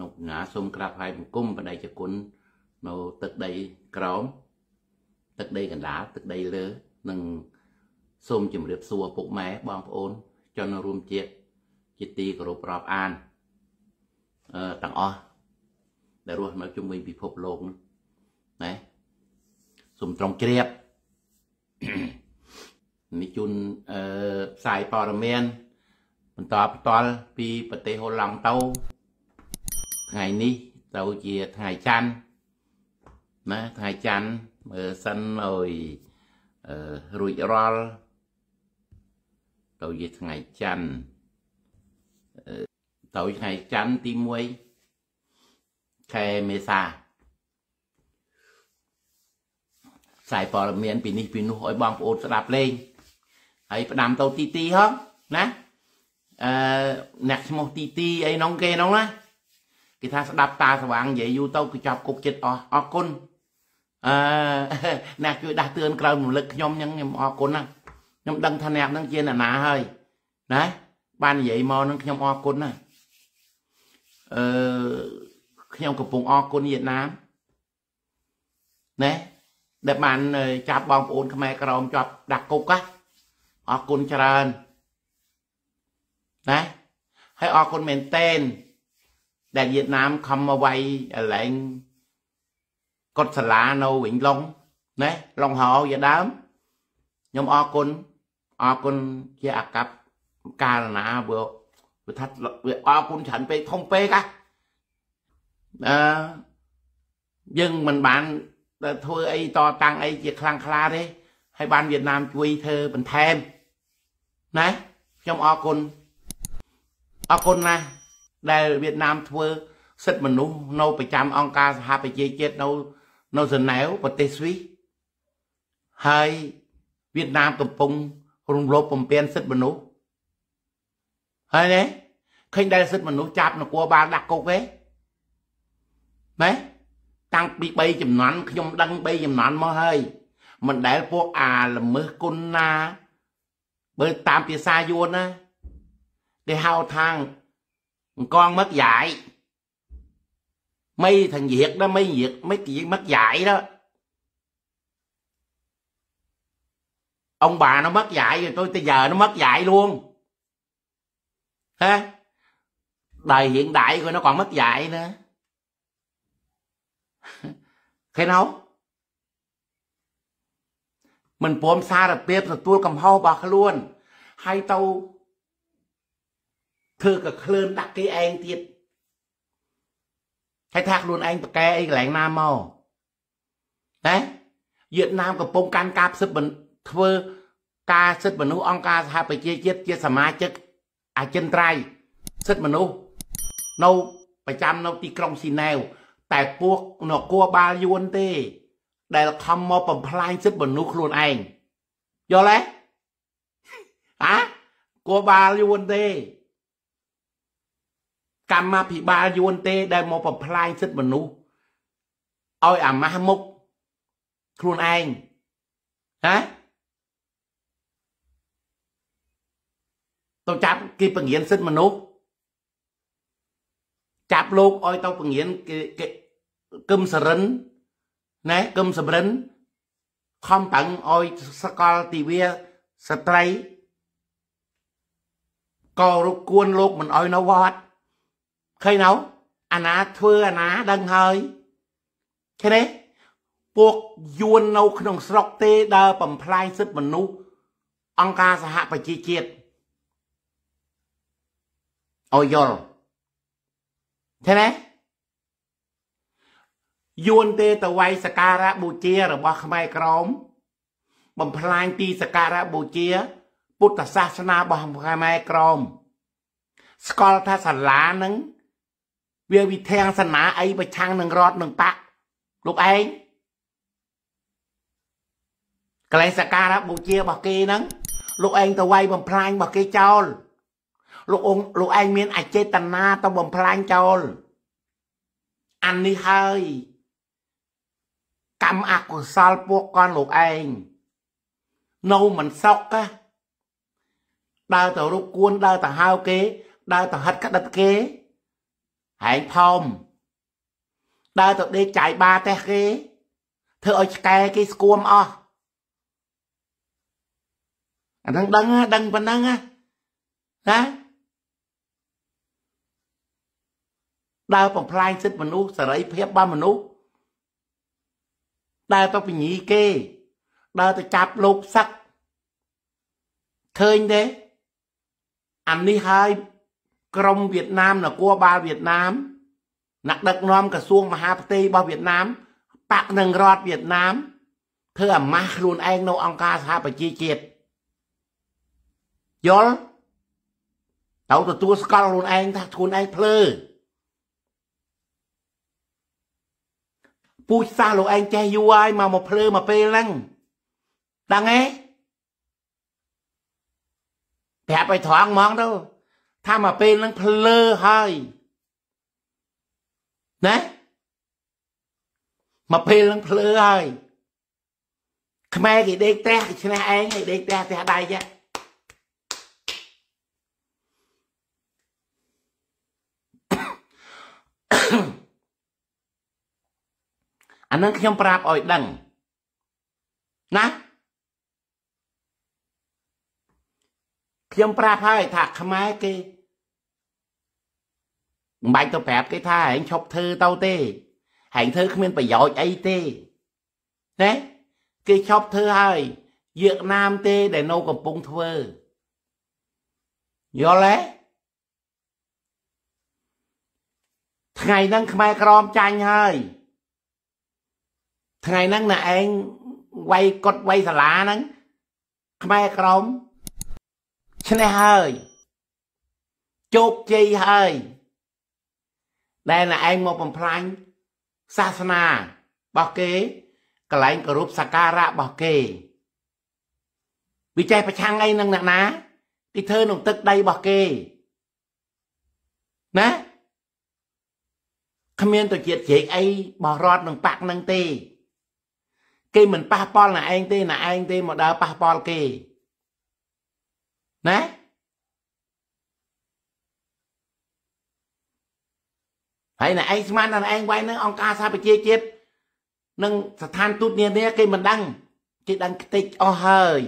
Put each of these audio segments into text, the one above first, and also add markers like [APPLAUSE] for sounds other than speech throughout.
នប់ងាសូមក្រាបហើយបង្គំបដិជគុណនៅទឹកដីក្រោមទឹកដីកណ្ដាលទឹកដីលើនិងសូមជម្រាបសួរពុកម៉ែបងប្អូនជនរួមជាតិជាទីគោរពរាប់អានអឺទាំងអស់ដែលរស់នៅជុំវិញពិភពលោកណាសូមត្រង់ជ្រាបនិជុនអឺផ្សាយព័ត៌មានបន្តផ្ទាល់ពីប្រទេសហូឡង់ទៅថ្ងៃនេះទៅជាថ្ងៃច័ន្ទណាថ្ងៃច័ន្ទមើលសិនឲ្យរួចរាល់ទៅជាថ្ងៃច័ន្ទទៅថ្ងៃច័ន្ទទី1ខែមេសាខ្សែព័ត៌មានពីនេះពីនោះឲ្យបងប្អូនស្ដាប់លេងហើយផ្ដាំទៅទីទីហ៎ណាអឺអ្នកឈ្មោះទីទីអីហ្នឹងគេហ្នឹងណាគេថាស្ដាប់តាស្វាងនិយាយយូរទៅគឺចាប់គុកចិត្តអស់អរគុណអឺអ្នកជួយដាស់តឿនក្រៅរំលឹកខ្ញុំអញ្ចឹងខ្ញុំអរគុណណាស់ខ្ញុំដឹងថាអ្នកហ្នឹងជាអ្នកណាហើយណាបាននិយាយមកហ្នឹងខ្ញុំអរគុណណាស់អឺខ្ញុំកំពុងអរគុណវៀតណាមណាដែលបានចាប់បងប្អូនខ្មែរក្រមជាប់ ដាក់គុកអរគុណច្រើនណាហើយអរគុណមែនតែនដែលវៀតណាមខំមកវាយកលែងកត់សាលានៅវិញឡុងណែឡុងហោជាដើមខ្ញុំអរគុណអរគុណជាអាកប្បកាលណាបើវាថាវាអរគុណច្រើនពេកធំពេកអាអឺយើងមិនបានធ្វើអីតតាំងអីជាខ្លាំងខ្លាទេហើយបានវៀតណាមជួយធ្វើបន្ថែមណាខ្ញុំអរគុណអរគុណណាស់ដែលវៀតណាមធ្វើសិទ្ធិមនុស្សនៅប្រចាំអង្គការសហប្រជាជាតិនៅ នៅសណែវប្រទេសស្វីសហើយវៀតណាមកំពុងរំលោភបំពានសិទ្ធិមនុស្សហើយណែឃើញដែលសិទ្ធិមនុស្សចាប់នគរបាលដាក់គុកទេណែតាំងពី3ចំនួនខ្ញុំដឹង3ចំនួនមកហើយ មិនដែលពួកអាល្មើសគុណណា បើតាមភាសាយួនណាគេហៅថា con mất dạy mấy thằng việt đó mấy việt mấy việc mất dạy đó ông bà nó mất dạy rồi tôi tới giờ nó mất dạy luôn ha đời hiện đại rồi nó còn mất dạy nữa [LAUGHS] thế nào mình bom xa là bếp là tôi cầm hô bạc luôn hai tàu ធ្វើក៏ក្លឿនដាក់គេឯងទៀតហើយថាខ្លួនឯងប្រកែអីកន្លែងណាមកតែវៀតណាមកំពុងកាន់ការផ្សិតធ្វើការសិទ្ធិមនុស្សអង្គការសហប្រជាជាតិជាសមាជិកអចិន្ត្រៃយ៍សិទ្ធិមនុស្សនៅប្រចាំនៅទីក្រុងស៊ីណែវតែពួកនគរបាលយួនទេ ដែលខំមកបំផ្លាញសិទ្ធិមនុស្សខ្លួនឯងយល់ទេអាគរបាលយួនទេកម្មាភិបាលយួនទេ ដែលមកបំផ្លាញសិទ្ធិមនុស្សឲ្យអាម៉ាស់មុខខ្លួនឯងណាទៅចាប់គេពង្រៀនសិទ្ធិមនុស្សចាប់លោកឲ្យទៅពង្រៀនគេគេគឹមសរិនណែគឹមសរិនខំប្រឹងឲ្យសកលទិវាស្ត្រីក៏រកគួន លោកមិនឲ្យនៅវត្តឃើញនៅអាណាធ្វើអាណាដឹងហើយឃើញទេពួកយួននៅ ក្នុងស្រុកទេ ដើរបំផ្លាញសិទ្ធិមនុស្សអង្គការសហប្រជាជាតិអយល់ឃើញទេយួនទេទៅវាយសការៈបូជារបស់ខ្មែរក្រមបំផ្លាញទីសការៈបូជាពុទ្ធសាសនារបស់ខ្មែរក្រមស្គាល់ថាសាលានឹងវាវិធាងសនាអីប្រឆាំងនឹងរដ្ឋនឹងបកលោកឯងកលែងសការៈបូជារបស់គេហ្នឹងលោកឯងទៅវាយបំផ្លាញរបស់គេចោលលោកអង្គលោកឯងមានអចេតនាទៅបំផ្លាញចោលអាននេះហើយ កម្មអកុសលពួកកនលោកឯងនៅមិនសុខដើរទៅរុកគួនដើរទៅហៅគេដើរទៅហិតក្តិតគេហែងផោមដើរទៅដេកចាយបាទេគេធ្វើឲ្យឆ្កែគេស្គួមអស់អាហ្នឹងដឹងដឹងប៉ុណ្ណឹងណាដើរបំផ្លាញសិទ្ធិមនុស្សសេរីភាពរបស់មនុស្សដើរទៅពញីគេ ដើរទៅចាប់លោកសឹកឃើញទេអានេះហើយក្រមវៀតណាមនគរបាលវៀតណាមអ្នកដឹកនាំក្រសួងមហាផ្ទៃរបស់វៀតណាមបាក់នឹងរដ្ឋវៀតណាមធ្វើអាម៉ាស់ខ្លួនឯងនៅអង្គការសហប្រជាជាតិយល់ទៅទទួលស្គាល់ខ្លួនឯងថាខ្លួនឯងភ្លើពូជសាសលោកឯងចេះយូរហើយមកមកភ្លើមកពេលហ្នឹងដឹងទេប្រាប់ឲ្យត្រង់ហ្មងទៅថាមកពេលហ្នឹងភ្លើហើយណាមកពេលហ្នឹងភ្លើហើយខ្មែរគេដេកផ្ទះគេឈ្នះឯងគេដេកផ្ទះផ្ទះដៃចាអានឹងខ្ញុំប្រាប់ឲ្យដឹងណាខ្ញុំប្រាប់ហើយថាខ្មែរគេមិនបាច់ទៅប្រាប់គេថាឯងឈប់ធ្វើទៅទេឯងធ្វើគ្មាន ប្រយោជន៍អីទេណាគេឈប់ធ្វើហើយយកណាមទេ ដែលនៅកំពុងធ្វើយល់ទេថ្ងៃហ្នឹងខ្មែរក្រមចាញ់ហើយថ្ងៃហ្នឹងណាឯងវាយកត់វាយសាលាហ្នឹងខ្មែរក្រមឈ្នះហើយជោគជ័យហើយដែលណែឯងមកបំផ្លាញសាសនារបស់គេកលែងគោរពសក្ការៈរបស់គេវិច័យប្រឆាំងអីនឹងអ្នកណា ទីធ្វើក្នុងទឹកដីរបស់គេណាគ្មានទៅជាតិជ្រែកអីបោះរត់នឹងបាក់នឹងទេគេមិនប៉ះពាល់ណាឯងទេណាឯងទេមកដើរប៉ះពាល់គេណាហើយណែឯងស្មានណែឯងវាយនឹង អង្គការសហប្រជាជាតិនិងស្ថានទូតនានាគេមិនដឹងគេដឹងខ្ទេចអស់ហើយ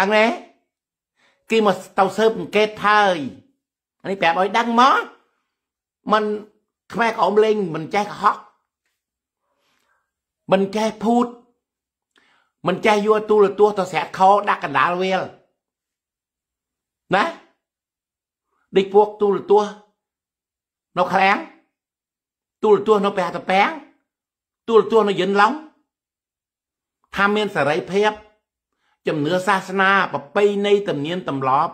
ដឹងទេគេមកទៅស៊ើបអង្កេតហើយអានេះប្រាប់ឲ្យដឹងមកមិនខ្មែរក្អមលេងមិនចេះកុហកមិនចេះភូតមិនចេះយកទូលទួសទៅស្រាក់ខោដាក់កណ្ដាលវាលណាដូចពួកទូលទួសនៅក្រាំងទូលទួសនៅព្រះតពាំងទូលទួសនៅយិនឡុងថាមានសេរីភាពជំនឿសាសនាប្រពៃណីទំនៀមទម្លាប់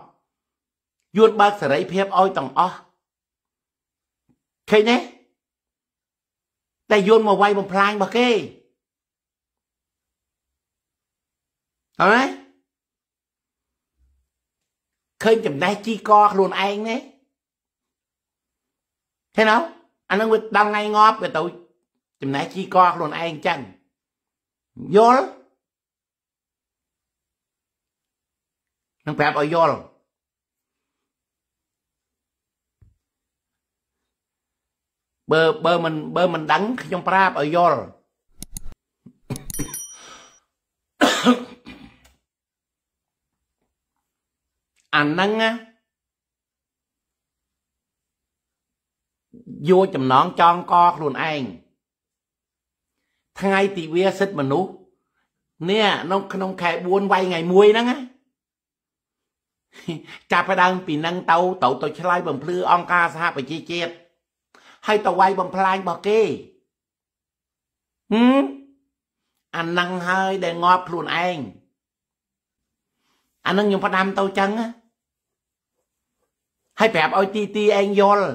យួនបើកសេរីភាពឲ្យទាំងអស់ឃើញទេតែយួនមកវាយបំផ្លាញរបស់គេអត់ទេឃើញចំណេះជីកខ្លួនឯងទេឃើញអត់អានឹងវាដល់ថ្ងៃងាប់វាទៅចំណេះជីកខ្លួនឯងចឹងយល់នឹងប្រាប់ឲ្យយល់បើបើមិនបើមិនដឹងខ្ញុំប្រាប់ឲ្យយល់អាហ្នឹងណាយកចំណងចងកខ្លួនឯងថ្ងៃទិវាសិទ្ធិមនុស្សនេះនៅក្នុង ខែ4វាយថ្ងៃ1ហ្នឹងណាចាប់ដើមពីនឹងទៅទៅទៅឆ្លើយបំភ្លឺអង្គការសហប្រជាជាតិហើយទៅវាយបំផ្លាញរបស់គេហឹមអានឹងហើយដែលងាប់ខ្លួនឯងអានឹងខ្ញុំផ្ដាំទៅចឹងណាហើយប្រាប់ឲ្យទីទីឯងយល់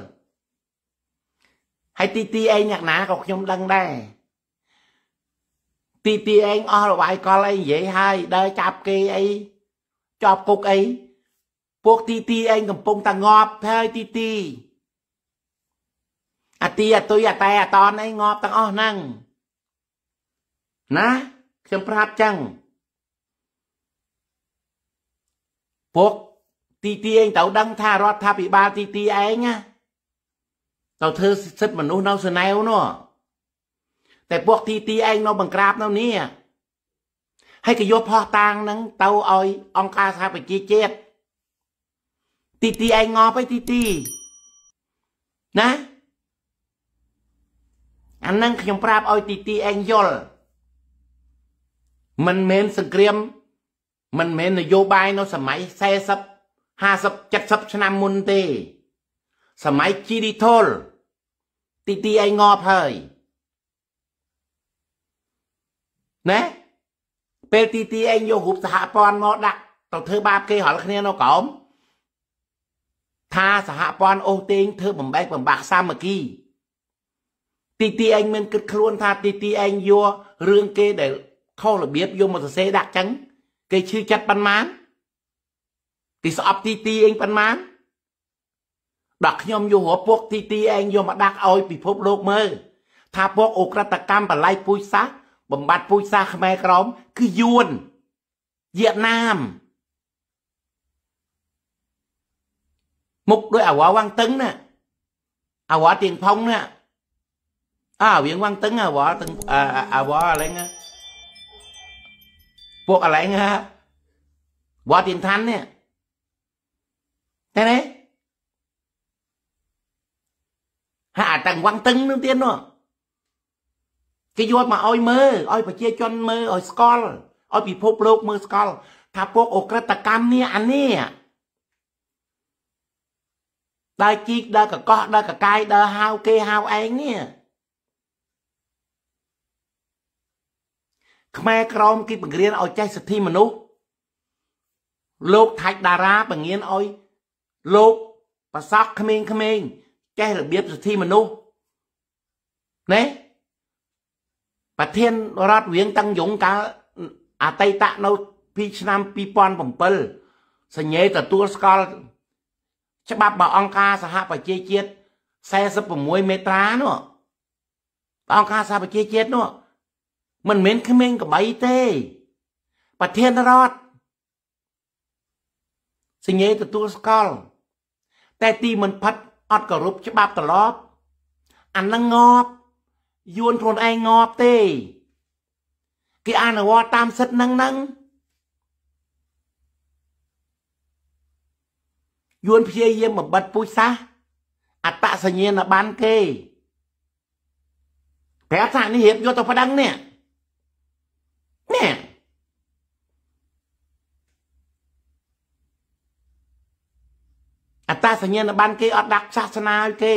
ហើយទីទីឯងអ្នកណាក៏ខ្ញុំដឹងដែរទីទីឯងអស់រវាយកលអីនិយាយហើយដើរចាប់គេអីជាប់គុកអីពួកទីទីឯងកំពុងតែងាប់ហើយទីទីអាទីអាទុយអាតែអាតនអីងាប់ទាំងអស់ហ្នឹងណាខ្ញុំប្រាប់ចឹងពួកទីទាញទៅដឹងថារដ្ឋាភិបាលទីទីឯងណាទៅធ្វើសិទ្ធិមនុស្សនៅសណែវនោះតែពួកទីទីឯងនៅបង្ក្រាបនៅនេះហើយក៏យកផោះតាងហ្នឹងទៅឲ្យអង្គការសហប្រជាជាតិទីទីឯងងប់ឯទីទីណាអានឹងខ្ញុំប្រាប់ឲ្យទីទីឯងយល់មិនមែនសង្គ្រាមមិនមែននយោបាយនៅសម័យ40 50 70ឆ្នាំមុនទេសម័យ digital ទីទីឯងងប់ហើយណែពេលទីទីឯងយករូបសហព័ន្ធមកដាក់ទៅធ្វើបាបគេហល់គ្នានៅក្រោមថាសហព័ន្ធអូសទេងធ្វើបំបែកបំបាក់សាមគ្គី ទីទីឯងមានគិតខ្លួនថា ទីទីឯងយករឿងគេ ដែលខុសរបៀបយកមកសរសេរដាក់ចឹង គេឈឺចិត្តប៉ុន្មានទីស្អប់ទីទីឯងប៉ុន្មានដល់ខ្ញុំយករពួកទីទីឯងយកមកដាក់ឲ្យពិភពលោកមើលថាពួកអូក្រិតកម្មបល័យពូជសាសបំបត្តិពូជសាសខ្មែរក្រមគឺយួនវៀតណាមមុខដោយអាវ៉ាវាំងតឹងណាអាវ៉ាទៀងផុងណាអាវៀងវាំងតឹងអាវ៉ាតឹងអាវ៉ាអលែងពួកអលែងវ៉ាទៀងឋាននេះឃើញទេហាអាតាំងវាំងតឹងនឹងទៀតនោះគេយកមកឲ្យមើលឲ្យប្រជាជនមើលឲ្យស្គាល់ឲ្យពិភពលោកមើលស្គាល់ថាពួកអ ுக ្រិតកម្មនេះអានេះដើរជីកដើរកកោះដើរកកាយដើរហៅគេហៅឯងនេះខ្មែរក្រមគេបង្រៀនឲ្យចេះសិទ្ធិមនុស្សលោកថាច់តារាបង្រៀនឲ្យលោកប្រសពក្មេងក្មេងចេះរបៀបសិទ្ធិមនុស្សណែប្រធានរដ្ឋរៀងតាំងយងកាលអតីតនៅពីឆ្នាំ2007សញ្ញេទទួលស្គាល់ច្បាប់របស់អង្គការសហប្រជាជាតិ46មេត្រានោះអង្គការសហប្រជាជាតិនោះមិនមែនក្មេងក្បីទេប្រធានរដ្ឋសញ្ញេទទួលស្គាល់តែទីមិនផិតអត់គោរពច្បាប់ត្រឡប់អានឹងងប់យួនខ្លួនឯងងប់ទេគេអនុវត្តតាមសិទ្ធិនឹងនឹងយួនព្យាយាមបំបត្តិពូជសាសអត្តសញ្ញាណប័ណ្ណគេប្រាប់ថានេះរៀបយកទៅប៉ណ្ដឹងនេះសញ្ញាណប័ណ្ណគេអត់ដាក់សាសនាឲ្យគេ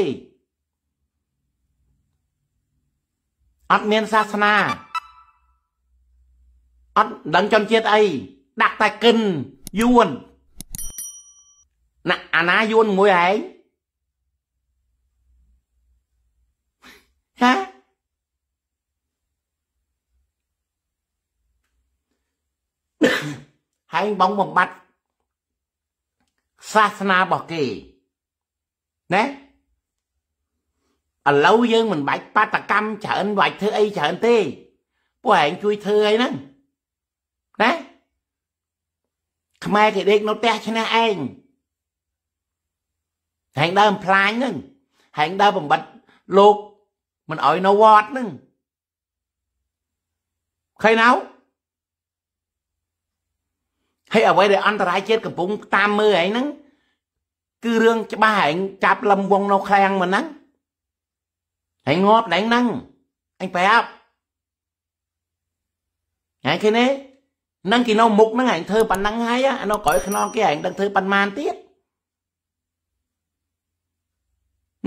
អត់មានសាសនាអត់ដឹងចំជាតិអីដាក់តែកិនយួនណាអាណាយួនមួយឯងហាហែងបងបំបត្តិសាសនារបស់គេណាឥឡូវយើងមិនបាច់បាតកម្មច្រើនបាច់ធ្វើអីច្រើនទេពួកឯងជួយធ្វើអីហ្នឹងណាខ្មែរគេដេកនៅផ្ទះឈ្នះឯងហែងដើមផ្លាញហ្នឹងហែងដើមបំបត្តិលោកមិនអោយនៅវត្តហ្នឹងឃើញណៅហើយអ្វីដែលអន្តរជាតិកំពុងតាមមើលឯងហ្នឹងគឺរឿងច្បាស់ឯងចាប់លំវងនៅឃ្លាំងមិនហ្នឹងឯងងាប់ណែងហ្នឹងឯងប្រាប់ឯងឃើញទេហ្នឹងគេនៅមុខហ្នឹងឯងធ្វើប៉ុណ្ណឹងហើយអានៅក្រោយខ្នងគេឯងដឹងធ្វើប៉ុន្មានទៀត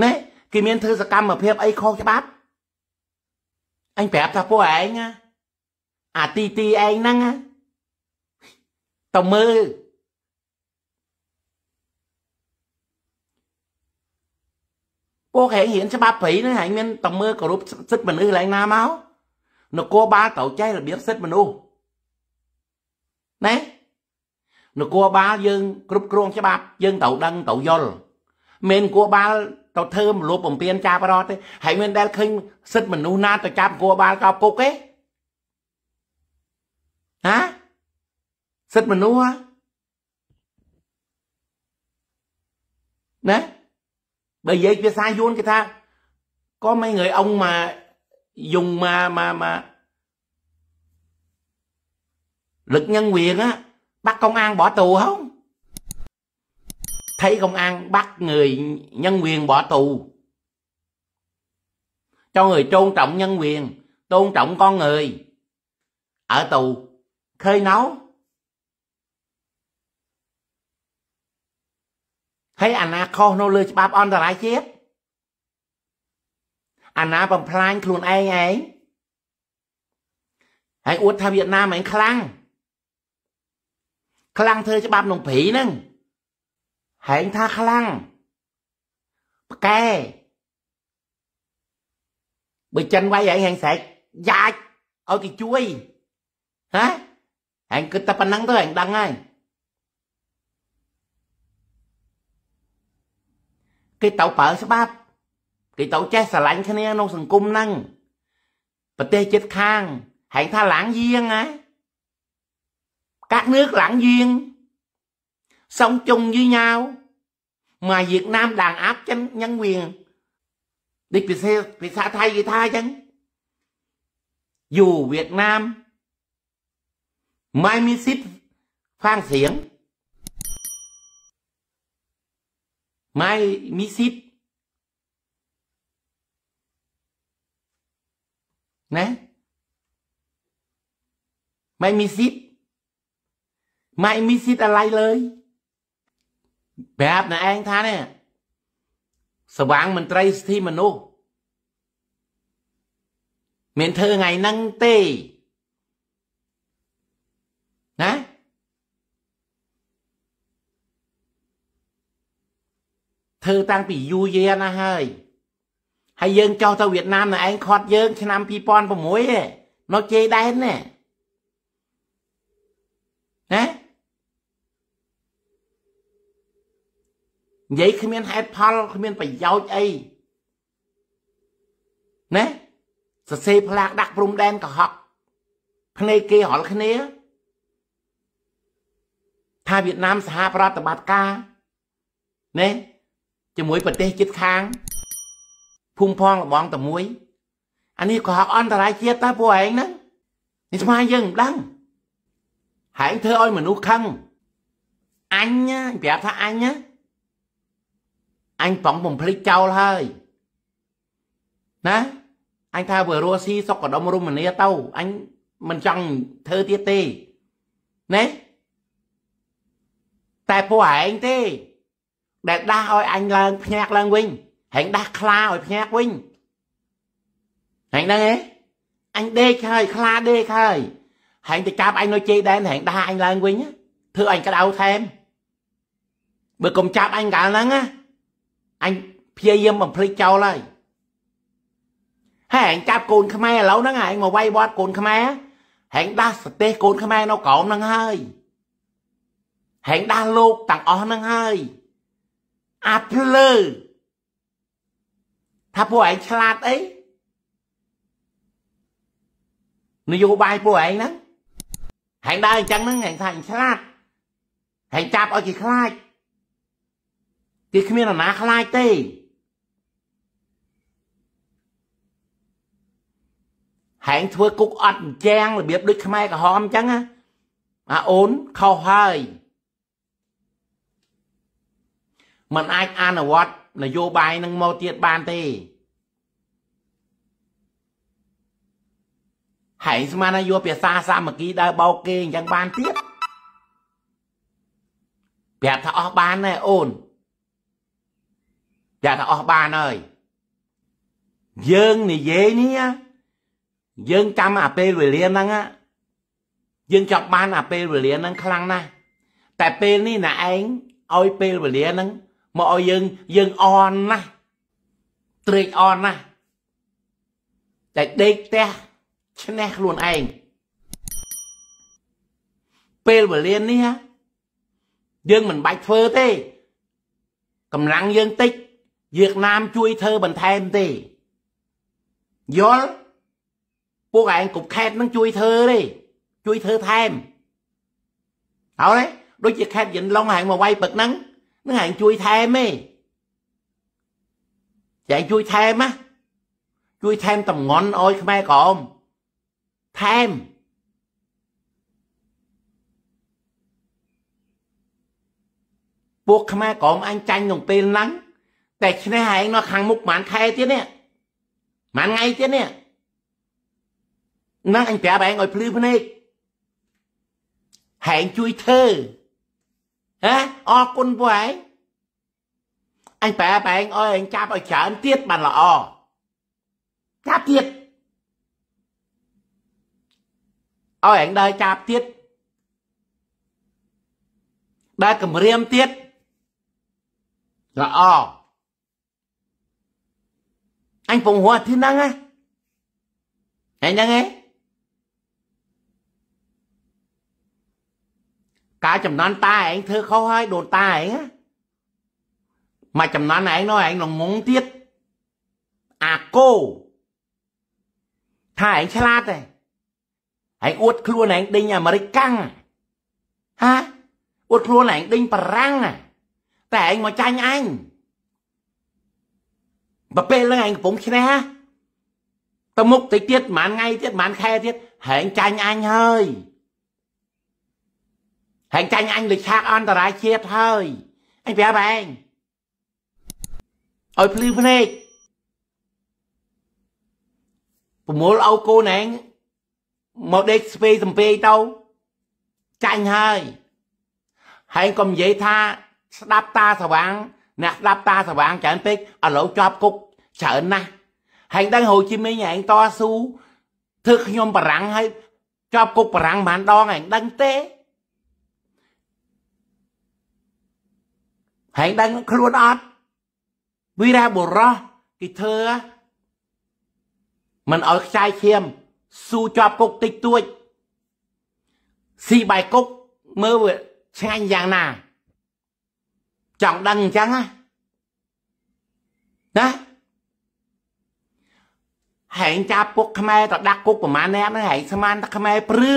ណែគេមានធ្វើសកម្មភាពអីខុសច្បាប់អញប្រាប់ថាពួកឯងអាទីទីឯងហ្នឹងទៅមើលពួកហែងរៀនច្បាប់ព្រៃហ្នឹងហែងមានតមើលគោរពសិទ្ធិមនុស្សឡើងណាមកនគរបាលត្រូវចេះរបៀបសិទ្ធិមនុស្សណែនគរបាលយើង គ្រប់គ្រងច្បាប់យើងត្រូវដឹងត្រូវយល់មិននគរបាលទៅធ្វើមលុបបំពេញចាប់រត់ទេហើយមានដែលឃើញសិទ្ធិមនុស្សណាទៅចាប់នគរបាលកោពុកទេហាសិទ្ធិមនុស្សណា bởi vậy cái sai vốn cái thang có mấy người ông mà dùng mà mà mà lực nhân quyền á bắt công an bỏ tù không thấy công an bắt người nhân quyền bỏ tù cho người tôn trọng nhân quyền tôn trọng con người ở tù khơi nấu ហើយអាណាខុសនៅលើច្បាប់អន្តរជាតិអាណាបំផ្លាញខ្លួនឯងឯងហើយអួតថាវៀតណាមឯងខ្លាំងខ្លាំងធ្វើច្បាប់ក្នុងព្រីហ្នឹងហែងថាខ្លាំងផ្កែបើចិនវាយឯងហែងស្រែកយ៉ាចឲ្យគេជួយហ៎ហែងគិតតែប៉ុណ្្នឹងទៅហែងដឹងហើយ tàu tàu bờ sắp che sà cung năng tê chết khang tha lãng duyên các nước lãng duyên sống chung với nhau mà Việt Nam đàn áp chân nhân quyền đi bị xe bị xã thay gì tha chăng dù Việt Nam mai mi xít phan xiển Mai misit. Né? Mai misit. Mai misit อะไรเลยប្រាប់ណែឯងថានេះសវាងមន្ត្រីសិទ្ធិមនុស្សមានធ្វើថ្ងៃហ្នឹងទេណាធ្វើតាំងពីយូរយារណាស់ហើយហើយយើងចោះទៅវៀតណាមនៅឯងខត់យើងឆ្នាំ2006ឯងនៅជេរដែនណែណានិយាយគ្មានហេតុផល គ្មានប្រយោជន៍អីណាសរសេរផ្លាកដាក់ព្រំដែនកុហកភ្នែកគេរលគ្នាថាវៀតណាមសហប្រតិបត្តិការណាជាមួយប្រទេសជិតខាងភូមិផងលបងតែមួយអានេះក៏ហកអន្តរាយជាតិដែរពួកឯងហ្នឹងនេះស្មាយើងមិនដឹងហែងធ្វើឲ្យមនុស្សខឹងអញប្រាប់ថាអញអញប្រងបំភ្លេចចោលហើយណាអញថាបើរស់ស៊ីសុខកដុំរូម៉ានីទៅអញមិនចង់ធ្វើទៀតទេណែតែពួកឯងទេដែលដាស់ឲ្យអញឡើងភ្ញាក់ឡើងវិញហែងដាស់ខ្លាឲ្យភ្ញាក់វិញហែងហ្នឹងឯងអញដេកហើយខ្លាដេកហើយហែងទៅកាប់អញនៅជ័យដែនហែងដាស់អញឡើងវិញធ្វើអញក្តៅថែមបើកុំចាប់អញកាលហ្នឹងណាអញព្យាយាមបំភ្លេចចោលហើយហើយអញចាប់កូនខ្មែរឥឡូវហ្នឹងហែងមកវាយវត្តកូនខ្មែរហែងដាស់ប្រទេសកូនខ្មែរនៅក្រោមហ្នឹងហើយហែងដាស់លោកទាំងអស់ហ្នឹងហើយអាភ្លើថាពួកឯងឆ្លាតអីនយោបាយពួកឯងហ្នឹងហែងដើរអញ្ចឹងហ្នឹងហែងថាអញឆ្លាតហែងចាប់ឲ្យគេខ្លាចគេគ្មានអណាខ្លាចទេហែងធ្វើគុកអត់អញ្ចាំងរបៀបដូចខ្មែរក្រហមអញ្ចឹងណាអាអូនខុសហើយมันអាចអនុវត្តនយោបាយនឹងមកទៀតបានទេហើយស្មានយកភាសាសាមគ្គីដើរបោកគេអញ្ចឹងបានទៀតប្រាប់ថាអស់បានដែរអូនប្រាប់ថាអស់បានហើយយើងនិយាយនេះយើងកម្មអាពេលវេលាហ្នឹងយើងចង់បានអាពេលវេលាហ្នឹងខ្លាំងណាស់តែពេលនេះណាឯងឲ្យពេលវេលាហ្នឹងមកឲ្យយើងយើងអន់ណាស់ត្រេកអន់ណាស់តែដេកផ្ទះឈ្នះខ្លួនឯងពេលវេលានេះយើងមិនបាច់ធ្វើទេកម្លាំងយើងតិចយើងណាមជួយធ្វើបន្ថែមទេយល់ពួកឯងគ្រប់ខេតនឹងជួយធ្វើទេជួយធ្វើថែមហើយដូចជាខេតយិនឡុងហែងមកវាយពឹកហ្នឹងនឹងឯងជួយថែមទេតែជួយថែមណាជួយថែមតម្ងន់ឲ្យខ្មែរក្រមថែមពួកខ្មែរក្រមអញចាញ់ក្នុងពេលហ្នឹងតែឈ្នះឯងនៅ ខាងមុខប្រហែលខែទៀតនេះប្រហែលថ្ងៃទៀតនេះហ្នឹងអញប្រាប់ឯងឲ្យភ្លឺភ្នែកហែងជួយធ្វើហ៎អរគុណពួកឯងអញប្រែបែងអើយអញចាប់ឲ្យច្រើនទៀតបានល្អចាប់ទៀតឲ្យអញដើរចាប់ទៀតដើរគម្រាមទៀតល្អអញពងហួរទីហ្នឹងហ៎ហ្នឹងហ៎ការចំណាន់តាឯងធ្វើខុសហើយដូនតាឯងមកចំណាន់ឯងនោះឯងងងទៀតអាកោថាឯងឆ្លាតទេឯងអួតខ្លួនឯងដេញអាមេរិកកាំងហាអួតខ្លួនឯងដេញបារាំងតែឯងមកចាញ់អញបើពេលហ្នឹងឯងកំពុងឈ្នះទៅមុខតិចទៀតប្រហែលថ្ងៃទៀតប្រហែលខែទៀតហែងចាញ់អញហើយហែងចាញ់អញលើឆាកអន្តរជាតិហើយអញប្រាប់ឯងឲ្យភ្លឺភ្នែកប្រមូលអោកូនឯងមកដេកស្ពេសំពេទៅចាញ់ហើយហើយកុំនិយាយថាស្ដាប់តាស្វាងអ្នកស្ដាប់តាស្វាងច្រើនពេកឥឡូវជាប់គុកច្រើនណាស់ហើយដឹងហូជីមីងឯងតស៊ូធ្វើខ្ញុំបារាំងហើយជាប់គុកបារាំងបានដងឯងដឹងទេហែងដឹងខ្លួនអត់វីរៈបុរសគេធ្វើមិនឲ្យខ្ចាយឈាមស៊ូជាប់គុកតិចតួចស៊ីបាយគុកមើលវាឆ្ងាញ់យ៉ាងណា ចង់ដឹងអញ្ចឹងណាណាហែងចាប់ពុកខ្មែរទៅដាក់គុកប្រមាណអ្នកហ្នឹងហែងស្មានតែខ្មែរព្រឺ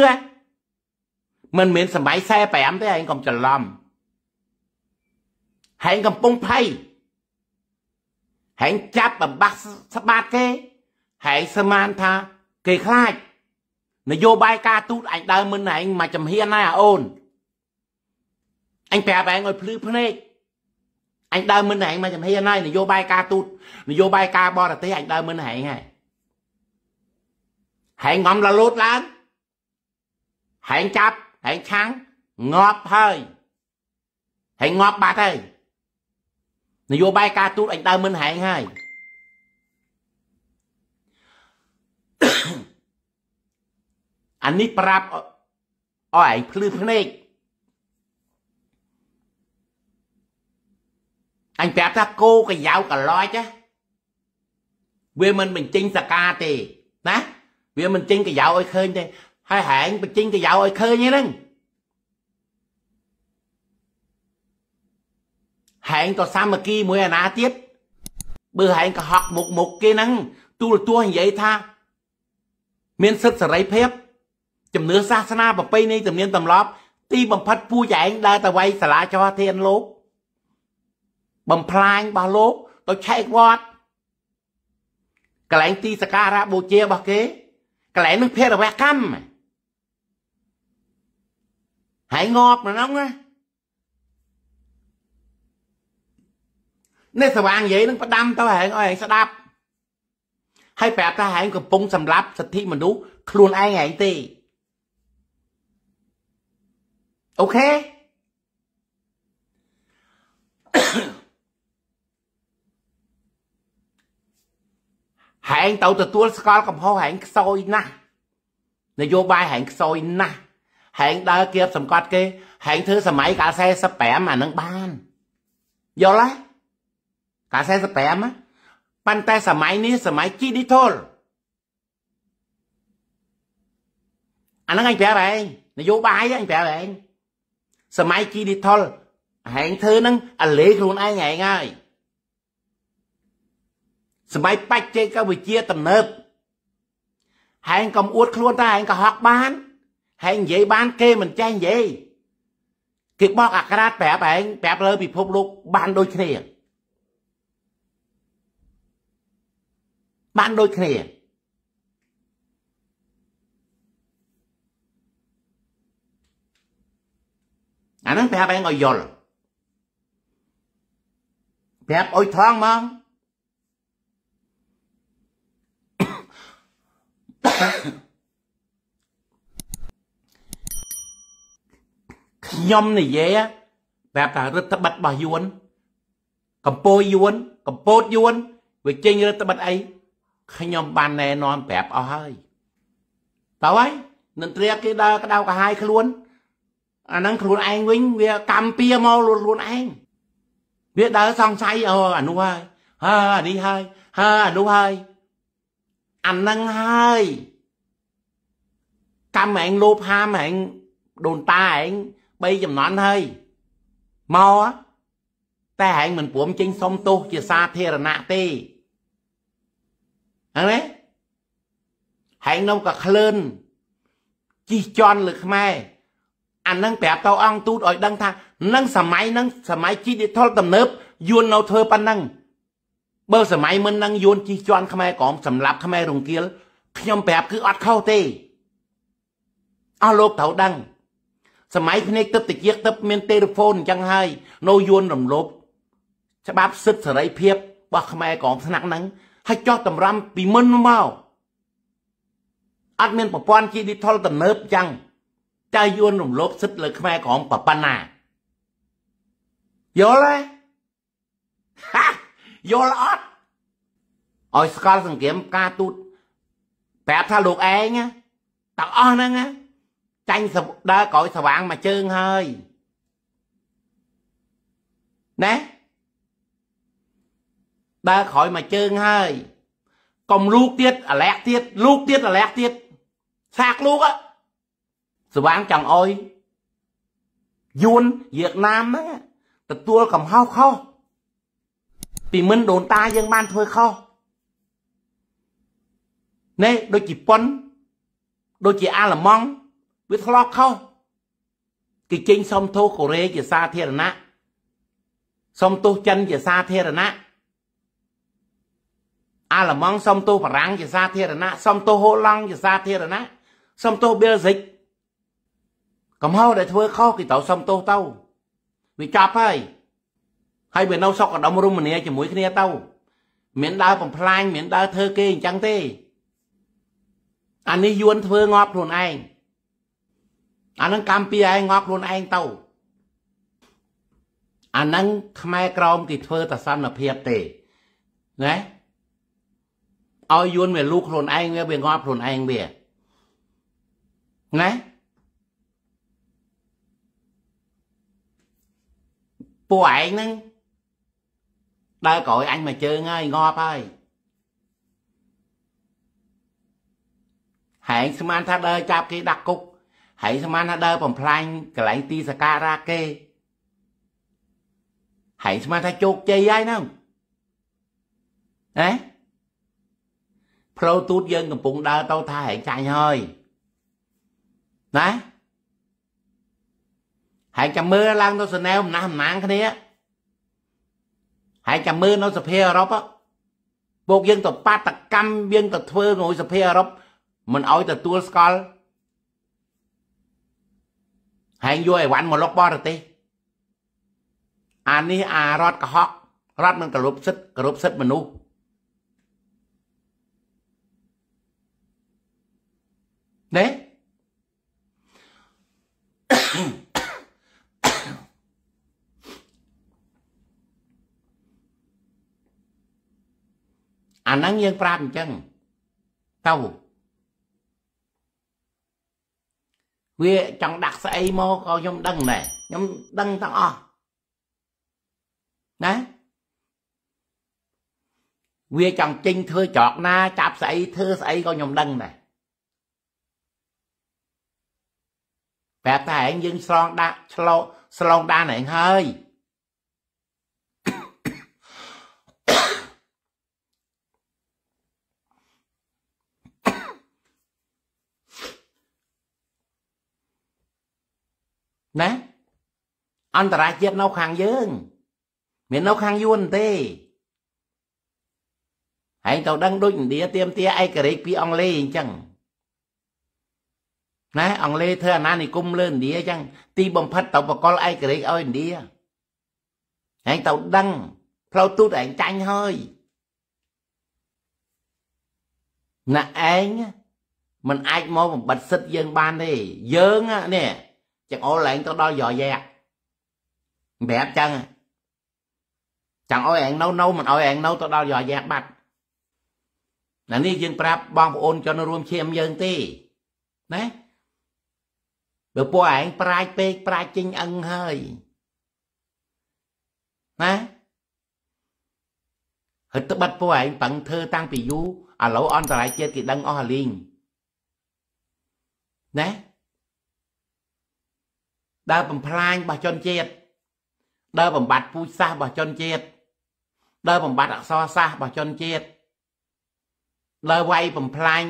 មិនមែនសម័យ45ទេហែងកុំច្រឡំហែងកំពុងភ័យហែងចាប់បំបាក់ស្បាតគេហែងសមានថាគេខ្លាចនយោបាយការទូតអញដើមមិនហែងមកចំហៀនណាអូនអញប្រាប់ហែងឲ្យភ្លឺភ្នែកអញដើមមិនហែងមកចំហៀនណានយោបាយការទូត នយោបាយការបរទេសអញដើមមិនហែងហែហែងងំរលូតឡើងហែងចាប់ហែងឆាំងងាប់ហើយហែងងាប់បាត់ហើយនយោបាយការទូតអញដើមមិនហែងហើយអានេះប្រាប់អស់ឯងភ្លឺភ្នែកអញប្រាប់ថាគោកយ៉ាវកឡោចវាមិនបញ្ចេញសកាទេណាវាមិនចេញកយ៉ាវឲ្យឃើញទេហើយហែងបញ្ចេញកយ៉ាវឲ្យឃើញហ្នឹងហែងក៏សាមគ្គីមួយអាណាទៀតបើហែងក៏ហក់មុខមុខគេហ្នឹងទូលទស្សន៍និយាយថាមានសិទ្ធិសេរីភាពជំនឿសាសនាប្រពៃណីទំនៀមទម្លាប់ទីបំផិតពូចឯងដើរទៅវាយសាលាចោះធានលោកបំផ្លាញរបស់លោកទៅឆែកវត្តកន្លែងទីសក្ការៈបូជារបស់គេកន្លែងនោះភេរវកម្មហើយងាប់នៅហ្នឹងណានេះសវាងនិយាយនឹងផ្ដាំទៅហែងអើយស្ដាប់ហើយប្រាប់ថាហែងកំពុងសម្លាប់សិទ្ធិមនុស្សខ្លួនឯងហែងទេអូខេហែងទៅទទួលស្គាល់កំហុសហែងខ្សោយណាស់នយោបាយហែងខ្សោយណាស់ហែងដើរគៀបសង្កត់គេហែងធ្វើសម័យកាល45អានឹងបានយល់ទេកា45ប៉ុន្តែសម័យនេះសម័យ digital អាហ្នឹងអញប្រាប់ឯងនយោបាយអញប្រាប់ឯងសម័យ digital ហែងធ្វើហ្នឹងអាលេខ្លួនឯងឯងហើយសម័យបច្ចេកវិទ្យាទំនើបហែងកំអួតខ្លួនតែហែងកុហកបានហែងនិយាយបានគេមិនចេះនិយាយគេបោកអាក្រាតប្រាប់ហែងប្រាប់លើពិភពលោកបានដូចគ្នាបានដូចគ្នាអាហ្នឹងប្រាប់ឯងឲ្យយល់ប្រាប់អុយថងមកខ្ញុំនិយាយប្រាប់ថារដ្ឋបတ်របស់យួនកម្ពុជាយួនកម្ពុជាយួនវាចេញរដ្ឋបတ်អីខ្ញុំបានណែនាំប្រាប់អស់ហើយតើហើយនន្ទ្រាគេដើរក្តៅក្រហាយខ្លួនអាហ្នឹងខ្លួនឯងវិញវាកម្មពៀមកលួនខ្លួនឯងវាដើរសង្ស័យអូអានោះហើយហើអានេះហើយហើអានោះហើយអាហ្នឹងហើយកម្មឯងលោភហាមឯងដូនតាឯងបីចំនួនហើយមកតែឯងមិនព្រមចេញសុំទោសជាសាធារណៈទេអញ្ចឹងណាហើយនំក៏ក្លឿនជីជន់លើខ្មែរអានឹងប្រាប់ទៅអង្គទូតឲ្យ ដឹងថានឹងសម័យនឹងសម័យ digital ទំនើបយួននៅធ្វើប៉ុណ្ណឹងបើ សម័យមុននឹងយួនជីជន់ខ្មែរក្រមសម្រាប់ខ្មែររង្គាលខ្ញុំប្រាប់គឺអត់ខុសទេអស់លោកត្រូវដឹង សម័យភ្នែកទឹកតិចទឹកមានទូរស័ព្ទអញ្ចឹងហើយនៅយួនរំលោភច្បាប់សិទ្ធិសេរីភាពរបស់ខ្មែរក្រមថ្នាក់ហ្នឹងហើយចោះតម្រាំពីមុនមកអត់មានប្រព័ន្ធ digital ទំនើបចឹងតែយួនរំលោភសិទ្ធិលើខ្មែរក្រមប្រប៉ុណ្ណាយល់ទេហាយល់អត់ឲ្យស្គាល់សង្គ្រាមការទូតប្រាប់ថាលោកឯងទាំងអស់ហ្នឹងចាញ់ដើរក្រោយស្វាងមកជើងហើយណែដើរក្រោយមកជើងហើយកុំលូកទៀតអាលាក់ទៀតលូកទៀតអាលាក់ទៀតឆាកលូកស្វាងចង់អុយយួនយកណាមហ្នឹងទទួលកំហុសខុសពីមិនដូនតាយើងបានធ្វើខុសនេះដូចជាប៉ុន ដូចជាអាឡម៉ង់វាធ្លាប់ខុសគេចេញសុំទោសកូរ៉េជាសាធារណៈសុំទោសចិនជាសាធារណៈអាឡម៉ង់សុំទោសបារាំងជាសាធារណៈសុំទោសហូឡង់ជាសាធារណៈសុំទោសប៊ែលហ្សិកកំហុសដែលធ្វើខុសគេត្រូវសុំទោសទៅវាចប់ហើយហើយវានៅសក់កដុំរមនីជាមួយគ្នាទៅមានដើរបំផ្លាញមានដើរធ្វើគេអញ្ចឹងទេអានេះយួនធ្វើងាប់ខ្លួនឯងអានឹងកម្មពីឯងងាប់ខ្លួនឯងទៅអានឹងខ្មែរក្រមគេធ្វើតែសន្តិភាពទេណាឲ្យយួនវាលូខ្លួនឯងវាវាងាប់ខ្លួនឯងវាណាពួកឯងហ្នឹងដើរក្រោយអញមកជើងហើយងាប់ហើយហែងស្មានថាដើរចាប់គេដាក់គុកហែងស្មានថាដើរបំផ្លាញកន្លែងទីសការៈគេហែងស្មានថាជោគជ័យហើយហ្នឹងណាផ្លូវទូតយើងកំពុងដើរទៅថាហែងចាញ់ហើយណាហើយចាំមើលឡើងទៅសណែលអំណះអំណាងគ្នាហើយចាំមើលនៅសភាអឺរ៉ុបពួកយើងទៅបាតកម្មយើងទៅធ្វើជាមួយសភាអឺរ៉ុបមិនអោយទទួលស្គាល់ហែងយកអីវ៉ាន់មកលុកបរទេសអានេះអារដ្ឋកុហករត់មិនគោរពសិទ្ធិគោរពសិទ្ធិមនុស្ស Đấy. À năng dương phạm chăng? Tâu. វាចង់ដាក់ស្អីមកក៏ខ្ញុំដឹងដែរខ្ញុំដឹងទាំងអស់ណាវាចង់ចេញធ្វើច្រកណាចាប់ស្អីធ្វើស្អីក៏ខ្ញុំដឹងដែរប្រាប់ថាឯងយើងឆ្លងដាក់ឆ្លោឆ្លងដានឯងហើយណាអន្តរជាតិនៅខាងយើង មាននៅខាងយួនទេឯងទៅដឹងដូចឥណ្ឌាទៀមទាឯករាជ្យពី អង់គ្លេសអញ្ចឹងណាអង់គ្លេសធ្វើអាណានិគមលើឥណ្ឌាអញ្ចឹងទីបំផិតទៅបកលឯករាជ្យឲ្យឥណ្ឌាឯងទៅដឹងផ្លូវទូតឯងចាញ់ហើយណាឯងมันអាចមកបំបត្តិសិទ្ធយើងបានទេយើងនេះចង្អុលឯងទៅដល់រយែកប្រាប់ចឹងចង់ឲ្យឯងនៅនៅមិនឲ្យឯងនៅទៅដល់រយែកបាត់ណានេះយើងប្រាប់បងប្អូនជនរួមឈាមយើងទេណាវាពួកឯងប្រាជ្ញពេក ប្រាជ្ញចេញអឹងហើយណាហិតត្បិតពួកឯងប្រឹងធ្វើតាំងពីយូរឥឡូវអន្តរជាតិគេដឹងអស់លីងណាដើរបំផ្លាញរបស់ជនជាតិដើរបំបត្តិពូជសាសរបស់ជនជាតិដើរបំបត្តិអក្សរសាស្ត្ររបស់ជនជាតិដើរវាយបំផ្លាញ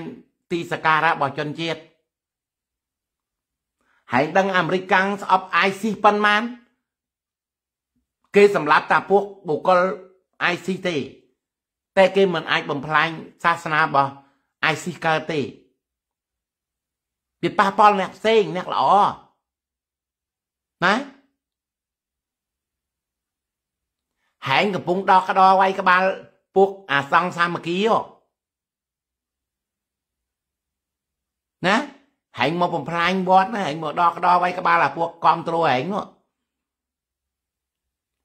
ទីសក្ការៈរបស់ជនជាតិហើយដឹងអាមេរិកកាំងស្អប់ IC ប៉ុន្មានគេសម្លាប់តាពួកបុគ្គល IC ទេតែគេមិនអាចបំផ្លាញសាសនារបស់ IC កើតទេវាប៉ះពាល់អ្នកផ្សេងអ្នកល្អណាហែងកំពុងដោះក្តរវាយក្បាល ពួកអាសង្ឃសាមគ្គីណាហែងមកបំផ្លាញវត្តណាហែងមកដកដកໄວក្បាលអាពួកគំត្រួហែងនោះ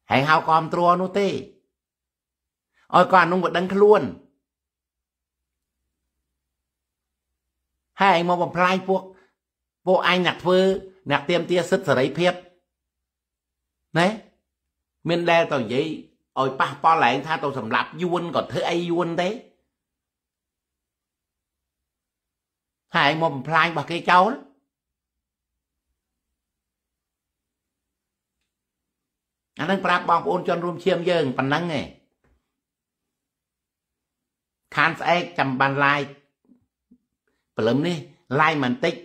ហែងហៅគំត្រួនោះទេឲ្យក៏អនុងមិនដឹងខ្លួនហើយឯងមកបំផ្លាញពួកពួកអញអ្នកធ្វើអ្នកទៀមទាសិទ្ធិសេរីភាពណែមានដែលតើនិយាយឲ្យប៉ះប៉ល់ឯងថាទៅសម្លាប់យួនក៏ធ្វើអីយួនទេហើយឯងមកបំផ្លាញរបស់គេចោលអានឹងប្រាប់បងប្អូនជនរួមឈាមយើងប៉ុណ្ណឹងឯងខានស្អែកចាំបានឡាយព្រលឹមនេះឡាយមិនតិច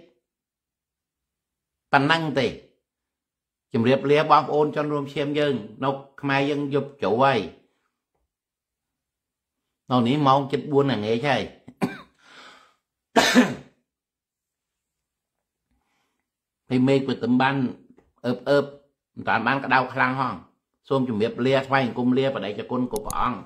ប៉ុណ្ណឹងទេជំរាបលាបងប្អូនជនរួមឈាមយើងនៅខ្មែរយើងយប់ជ្រៅហើយនៅនេះម៉ោង7:00ហ្នឹងឯងហើយពេលមេឃវាទំបានអើបអើបមិនតានបានក្តៅខ្លាំងហងសូមជំរាបលាថ្វាយអង្គមលាបដិជគុណគ្រប់ព្រះអង្គ